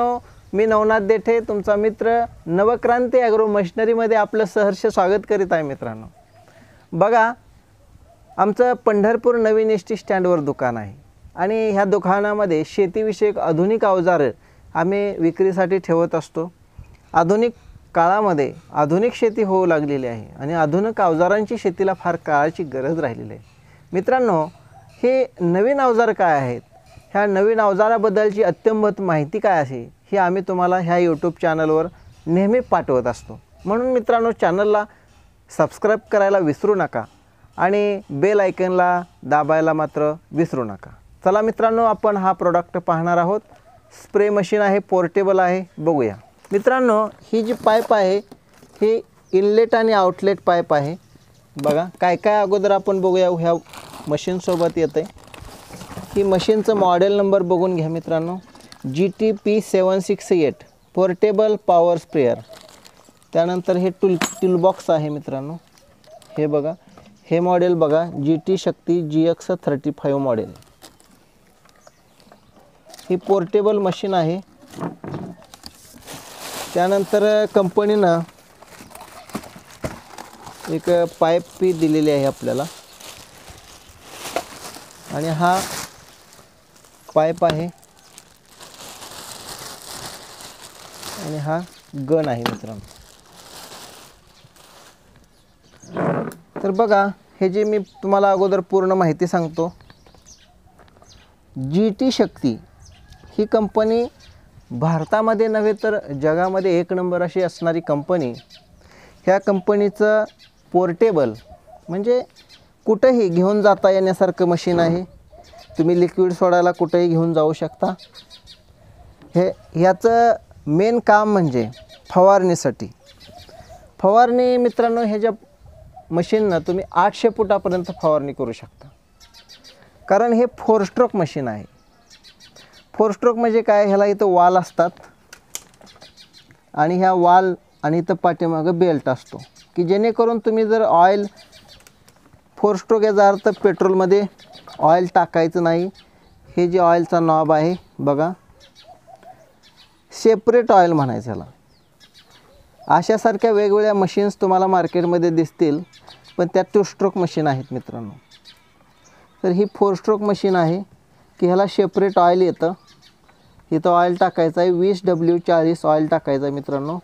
मित्रांनो मी नवनाथ देठे तुमचा मित्र नवक्रांती ॲग्रो मशिनरीमध्ये आपलं सहर्ष स्वागत करीत आहे मित्रांनो बघा आमचं पंढरपूर नवीन एस टी स्टँडवर दुकान आहे आणि ह्या दुकानामध्ये शेतीविषयक आधुनिक अवजार आम्ही विक्रीसाठी ठेवत असतो आधुनिक काळामध्ये आधुनिक शेती होऊ लागलेली आहे आणि आधुनिक अवजारांची शेतीला फार काळाची गरज राहिलेली आहे मित्रांनो हे नवीन अवजार काय आहेत ह्या नवीन अवजाराबद्दलची अत्यंभत माहिती काय आहे ही आम्ही तुम्हाला ह्या यूट्यूब चॅनलवर नेहमी पाठवत असतो म्हणून मित्रांनो चॅनलला सबस्क्राईब करायला विसरू नका आणि बेल आयकनला दाबायला मात्र विसरू नका चला मित्रांनो आपण हा प्रोडक्ट पाहणार आहोत स्प्रे मशीन आहे पोर्टेबल आहे बघूया मित्रांनो ही जी पाईप आहे ही इनलेट आणि आउटलेट पाईप आहे बघा काय काय अगोदर आपण बघूया ह्या मशीनसोबत येते ही मशीनचं मॉडेल नंबर बघून घ्या मित्रांनो G T P seven six eight portable power sprayer त्यानंतर हे टूल टूलबॉक्स आहे मित्रांनो हे बघा हे मॉडेल बघा G T Shakti G X thirty five model ही पोर्टेबल मशीन आहे त्यानंतर कंपनीनं एक पाईप पी दिलेली आहे आपल्याला आणि हा पाईप आहे आणि हा गण आहे मित्रांनो तर बघा हे जे मी तुम्हाला अगोदर पूर्ण माहिती सांगतो जी टी शक्ती ही कंपनी भारतामध्ये नव्हे तर जगामध्ये एक नंबर अशी असणारी कंपनी ह्या कंपनीचं पोर्टेबल म्हणजे कुठंही घेऊन जाता येण्यासारखं मशीन आहे तुम्ही लिक्विड सोडायला कुठेही घेऊन जाऊ शकता हे ह्याचं मेन काम म्हणजे फवारणीसाठी फवारणी मित्रांनो ह्याच्या मशीननं तुम्ही आठशे फुटापर्यंत फवारणी करू शकता कारण हे फोर स्ट्रोक मशीन आहे फोर स्ट्रोक म्हणजे काय ह्याला इथं वाल असतात आणि ह्या वाल आणि इथं पाठीमागं बेल्ट असतो की जेणेकरून तुम्ही जर ऑइल फोर स्ट्रोक याचा अर्थ पेट्रोलमध्ये ऑइल टाकायचं नाही हे जे ऑइलचा नॉब आहे बघा सेपरेट ऑइल म्हणायचं ह्याला अशासारख्या वेगवेगळ्या मशीन्स तुम्हाला मार्केटमध्ये दिसतील पण त्या टू स्ट्रोक मशीन आहेत मित्रांनो तर ही फोर स्ट्रोक मशीन आहे की ह्याला सेपरेट ऑइल येतं इथं ऑइल टाकायचं आहे वीस डब्ल्यू चाळीस ऑइल टाकायचं आहे मित्रांनो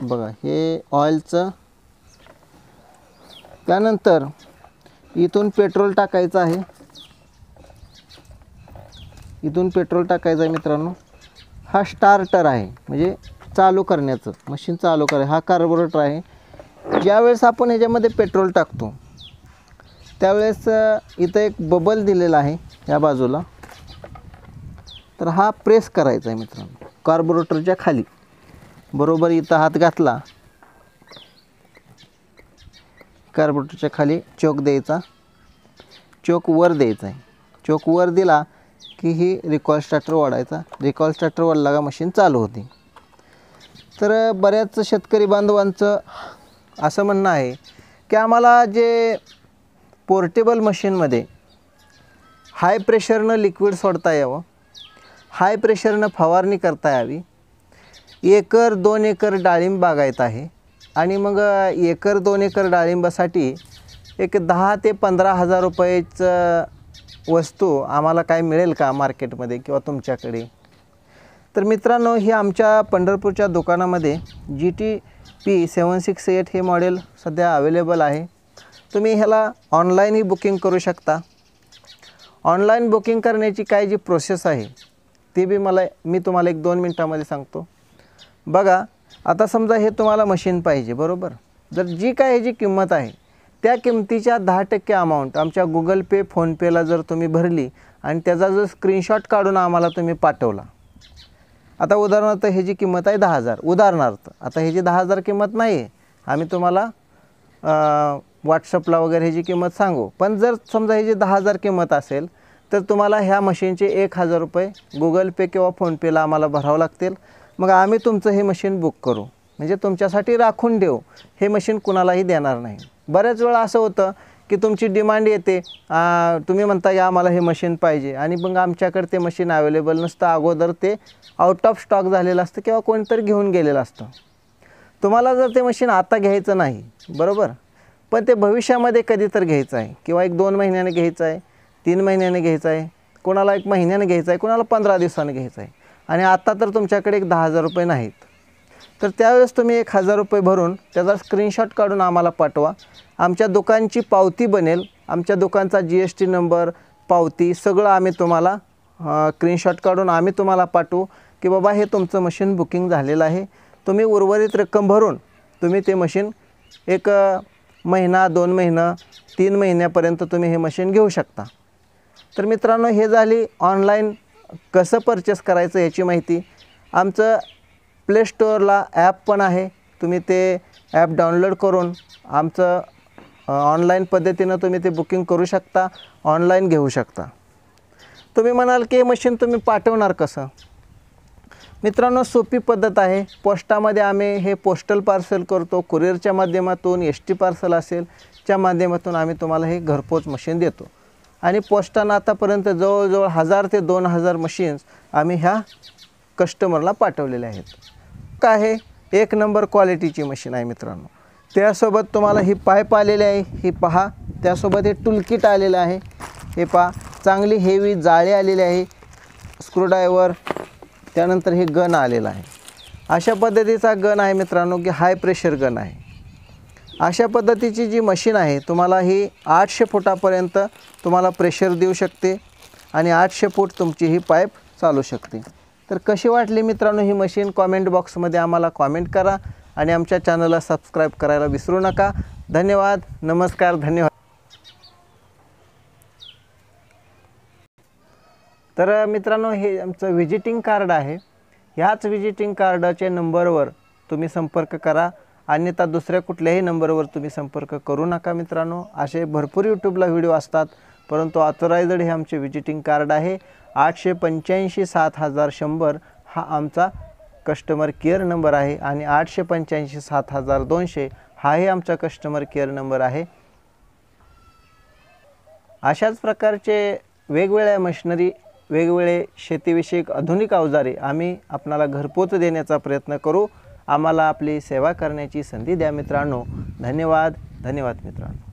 बघा हे ऑइलचं त्यानंतर इथून पेट्रोल टाकायचं आहे इथून पेट्रोल टाकायचं आहे मित्रांनो हा स्टार्टर आहे म्हणजे चालू करण्याचं मशीन चालू कराय हा कार्बोरेटर आहे ज्यावेळेस आपण ह्याच्यामध्ये पेट्रोल टाकतो त्यावेळेस इथं एक बबल दिलेला आहे या बाजूला तर हा प्रेस करायचा आहे मित्रांनो कार्बोरेटरच्या खाली बरोबर इथं हात घातला कार्बोरेटरच्या खाली चोक द्यायचा चोक वर द्यायचा आहे चोक वर दिला की ही रिकॉल स्टार्टर वाढायचा रिकॉल स्टार्टर वाढला का मशीन चालू होती तर बऱ्याच शेतकरी बांधवांचं असं म्हणणं आहे की आम्हाला जे पोर्टेबल मशीनमध्ये हाय प्रेशरनं लिक्विड सोडता यावं हाय प्रेशरनं फवारणी करता यावी एकर दोन एकर डाळिंब बागायत आहे आणि मग एकर दोन एकर डाळिंबासाठी एक दहा ते पंधरा हजार रुपयेचं वस्तू आम्हाला काय मिळेल का मार्केटमध्ये किंवा तुमच्याकडे तर मित्रांनो ही आमच्या पंढरपूरच्या दुकानामध्ये G T P seven six eight हे मॉडेल सध्या अवेलेबल आहे तुम्ही ह्याला ऑनलाईनही बुकिंग करू शकता ऑनलाईन बुकिंग करण्याची काय जी प्रोसेस आहे ती बी मला मी तुम्हाला एक दोन मिनटामध्ये सांगतो बघा आता समजा हे तुम्हाला मशीन पाहिजे बरोबर जर जी काय ह्याची किंमत आहे त्या किमतीच्या दहा टक्के अमाऊंट आमच्या गुगल पे फोनपेला जर तुम्ही भरली आणि त्याचा जर स्क्रीनशॉट काढून आम्हाला तुम्ही पाठवला आता उदाहरणार्थ ह्याची किंमत आहे दहा हजार उदाहरणार्थ आता ह्याची दहा हजार किंमत नाही आहे आम्ही तुम्हाला व्हॉट्सअपला वगैरे ह्याची किंमत सांगू पण जर समजा ह्याची दहा हजार किंमत असेल तर तुम्हाला ह्या मशीनचे एक हजार रुपये गुगल पे किंवा फोनपेला आम्हाला भरावं लागतील मग आम्ही तुमचं हे मशीन बुक करू म्हणजे तुमच्यासाठी राखून देऊ हे मशीन कुणालाही देणार नाही बऱ्याच वेळा असं होतं की तुमची डिमांड येते तुम्ही म्हणता या आम्हाला हे मशीन पाहिजे आणि मग आमच्याकडे ते मशीन अवेलेबल नसतं अगोदर ते आउट ऑफ स्टॉक झालेलं असतं किंवा कोणीतरी घेऊन गेलेलं असतं तुम्हाला जर ते मशीन आता घ्यायचं नाही बरोबर पण ते भविष्यामध्ये कधी तर घ्यायचं आहे किंवा एक दोन महिन्याने घ्यायचं आहे तीन महिन्याने घ्यायचं आहे कोणाला एक महिन्याने घ्यायचं आहे कोणाला पंधरा दिवसाने घ्यायचं आहे आणि आत्ता तर तुमच्याकडे एक दहा हजार रुपये नाहीत तर त्यावेळेस तुम्ही एक हजार रुपये भरून त्याचा स्क्रीनशॉट काढून आम्हाला पाठवा आमच्या दुकानची पावती बनेल आमच्या दुकानचा जी एस टी नंबर पावती सगळं आम्ही तुम्हाला स्क्रीनशॉट काढून आम्ही तुम्हाला पाठवू की बाबा हे तुमचं मशीन बुकिंग झालेलं आहे तुम्ही उर्वरित रक्कम भरून तुम्ही ते मशीन एक महिना दोन महिना तीन महिन्यापर्यंत तुम्ही हे मशीन घेऊ शकता तर मित्रांनो हे झाली ऑनलाईन कसं परचेस करायचं याची माहिती आमचं प्ले स्टोअरला ॲप पण आहे तुम्ही ते ॲप डाउनलोड करून आमचं ऑनलाईन पद्धतीनं तुम्ही ते बुकिंग करू शकता ऑनलाईन घेऊ शकता तुम्ही म्हणाल की हे मशीन तुम्ही पाठवणार कसं मित्रांनो सोपी पद्धत आहे पोस्टामध्ये आम्ही हे पोस्टल पार्सल करतो कुरिअरच्या माध्यमातून एस टी पार्सल असेल च्या माध्यमातून आम्ही तुम्हाला हे घरपोच मशीन देतो आणि पोस्टानं आतापर्यंत जवळजवळ हजार ते दोन हजार मशीन्स आम्ही ह्या कस्टमरला पाठवलेल्या आहेत काय आहे एक नंबर क्वालिटीची मशीन आहे मित्रांनो त्यासोबत तुम्हाला ही पाईप आलेली आहे ही पहा त्यासोबत हे टूलकिट आलेलं आहे हे पहा चांगली हेवी जाळी आलेली आहे स्क्रूड्रायवर त्यानंतर हे गन आलेलं आहे अशा पद्धतीचा गन आहे मित्रांनो की हाय प्रेशर गन आहे अशा पद्धतीची जी मशीन आहे तुम्हाला ही आठशे फुटापर्यंत तुम्हाला प्रेशर देऊ शकते आणि आठशे फूट तुमची ही पाईप चालू शकते तर कशी वाटली मित्रांनो ही मशीन कॉमेंट बॉक्समध्ये आम्हाला कॉमेंट करा आणि आमच्या चॅनलला सबस्क्राईब करायला विसरू नका धन्यवाद नमस्कार धन्यवाद तर मित्रांनो हे आमचं व्हिजिटिंग कार्ड आहे ह्याच व्हिजिटिंग कार्डाच्या नंबरवर तुम्ही संपर्क करा अन्यथा दुसऱ्या कुठल्याही नंबरवर तुम्ही संपर्क करू नका मित्रांनो असे भरपूर यूट्यूबला व्हिडिओ असतात परंतु ऑथोरायझड हे आमचे विजिटिंग कार्ड आहे आठशे पंच्याऐंशी सात हजार शंभर हा आमचा कस्टमर केअर नंबर आहे आणि आठशे पंच्याऐंशी सात हजार दोनशे हाही आमचा कस्टमर केअर नंबर आहे अशाच प्रकारचे वेगवेगळ्या मशिनरी वेगवेगळे शेतीविषयक आधुनिक अवजारे आम्ही आपणाला घरपोच देण्याचा प्रयत्न करू आम्हाला आपली सेवा करण्याची संधी द्या मित्रांनो धन्यवाद धन्यवाद मित्रांनो